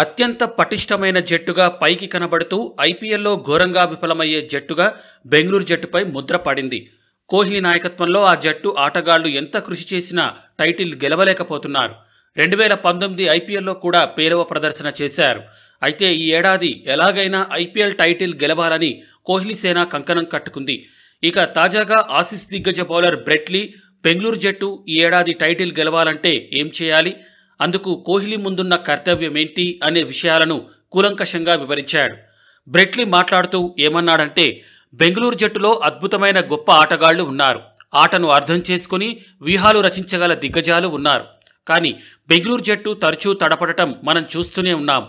అత్యంత పటిష్టమైన జట్టుగా పైకి కనబడుతూ ఐపీఎల్లో ఘోరంగా విఫలమయ్యే జట్టుగా బెంగళూరు జట్టుపై ముద్ర పడింది కోహ్లీ నాయకత్వంలో ఆ జట్టు ఆటగాళ్లు ఎంత కృషి చేసినా టైటిల్ గెలవలేకపోతున్నారు రెండు వేల పంతొమ్మిది ఐపీఎల్లో కూడా పేలవ ప్రదర్శన చేశారు అయితే ఈ ఏడాది ఎలాగైనా ఐపీఎల్ టైటిల్ గెలవాలని కోహ్లీ సేన కంకణం కట్టుకుంది ఇక తాజాగా ఆసిస్ దిగ్గజ బౌలర్ బ్రెట్లీ బెంగళూరు జట్టు ఈ ఏడాది టైటిల్ గెలవాలంటే ఏం చేయాలి అందుకు కోహ్లీ ముందున్న కర్తవ్యమేంటి అనే విషయాలను కూలంకషంగా వివరించాడు బ్రెట్లీ మాట్లాడుతూ ఏమన్నాడంటే బెంగళూరు జట్టులో అద్భుతమైన గొప్ప ఆటగాళ్లు ఉన్నారు ఆటను అర్థం చేసుకుని వ్యూహాలు రచించగల దిగ్గజాలు ఉన్నారు కానీ బెంగళూరు జట్టు తరచూ తడపడటం మనం చూస్తూనే ఉన్నాం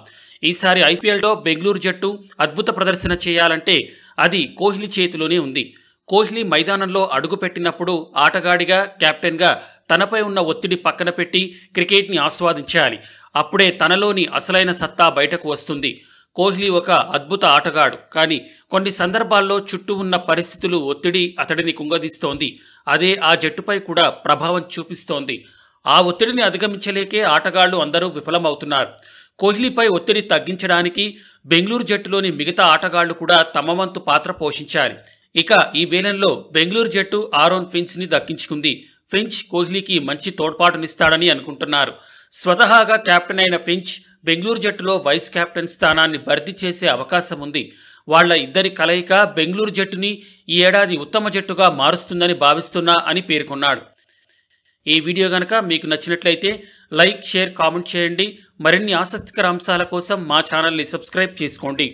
ఈసారి ఐపీఎల్లో బెంగళూరు జట్టు అద్భుత ప్రదర్శన చేయాలంటే అది కోహ్లీ చేతిలోనే ఉంది కోహ్లీ మైదానంలో అడుగుపెట్టినప్పుడు ఆటగాడిగా కెప్టెన్గా తనపై ఉన్న ఒత్తిడి పక్కన పెట్టి క్రికెట్ని ఆస్వాదించాలి అప్పుడే తనలోని అసలైన సత్తా బయటకు వస్తుంది కోహ్లీ ఒక అద్భుత ఆటగాడు కానీ కొన్ని సందర్భాల్లో చుట్టూ ఉన్న పరిస్థితులు ఒత్తిడి అతడిని కుంగదీస్తోంది అదే ఆ జట్టుపై కూడా ప్రభావం చూపిస్తోంది ఆ ఒత్తిడిని అధిగమించలేకే ఆటగాళ్లు అందరూ విఫలమవుతున్నారు కోహ్లీపై ఒత్తిడి తగ్గించడానికి బెంగళూరు జట్టులోని మిగతా ఆటగాళ్లు కూడా తమ వంతు పాత్ర పోషించాలి ఇక ఈ వేలంలో బెంగళూరు జట్టు ఆరోన్ ఫిన్స్ని దక్కించుకుంది ఫించ్ కోహ్లీకి మంచి తోడ్పాటునిస్తాడని అనుకుంటున్నారు స్వతహాగా కెప్టెన్ అయిన ఫించ్ బెంగళూరు జట్టులో వైస్ కెప్టెన్ స్థానాన్ని భర్తీ చేసే అవకాశం ఉంది వాళ్ల ఇద్దరి కలయిక బెంగళూరు జట్టుని ఈ ఏడాది ఉత్తమ జట్టుగా మారుస్తుందని భావిస్తున్నా అని పేర్కొన్నాడు ఈ వీడియో గనక మీకు నచ్చినట్లయితే లైక్ షేర్ కామెంట్ చేయండి మరిన్ని ఆసక్తికర అంశాల కోసం మా ఛానల్ని సబ్స్క్రైబ్ చేసుకోండి